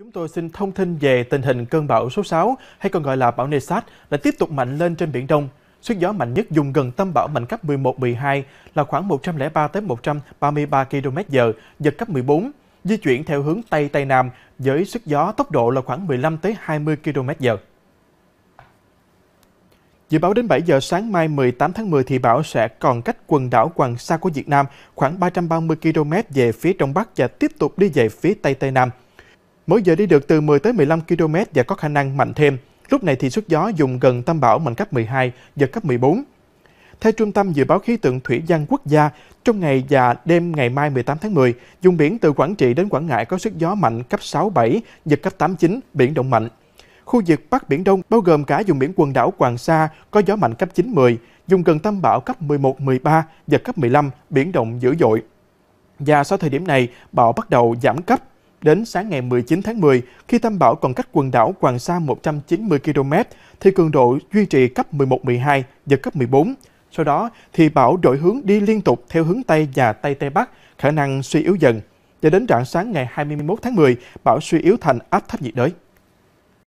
Chúng tôi xin thông tin về tình hình cơn bão số 6 hay còn gọi là bão Nesat đã tiếp tục mạnh lên trên Biển Đông. Sức gió mạnh nhất dùng gần tâm bão mạnh cấp 11-12 là khoảng 103 tới 133 km/h, giật cấp 14, di chuyển theo hướng Tây Tây Nam với sức gió tốc độ là khoảng 15 tới 20 km/h. Dự báo đến 7 giờ sáng mai 18 tháng 10 thì bão sẽ còn cách quần đảo Hoàng Sa của Việt Nam khoảng 330 km về phía đông bắc và tiếp tục đi về phía Tây Tây Nam mỗi giờ đi được từ 10 tới 15 km và có khả năng mạnh thêm. Lúc này thì sức gió dùng gần tâm bão mạnh cấp 12, giật cấp 14. Theo Trung tâm Dự báo Khí tượng Thủy văn Quốc gia, trong ngày và đêm ngày mai 18 tháng 10, vùng biển từ Quảng Trị đến Quảng Ngãi có sức gió mạnh cấp 6-7, giật cấp 8-9, biển động mạnh. Khu vực Bắc Biển Đông bao gồm cả vùng biển quần đảo Hoàng Sa có gió mạnh cấp 9-10, dùng gần tâm bão cấp 11-13, giật cấp 15, biển động dữ dội. Và sau thời điểm này, bão bắt đầu giảm cấp, Đến sáng ngày 19 tháng 10, khi tâm bão còn cách quần đảo Hoàng Sa 190 km, thì cường độ duy trì cấp 11-12, giật cấp 14. Sau đó thì bão đổi hướng đi liên tục theo hướng Tây và Tây Tây Bắc, khả năng suy yếu dần. Và đến rạng sáng ngày 21 tháng 10, bão suy yếu thành áp thấp nhiệt đới.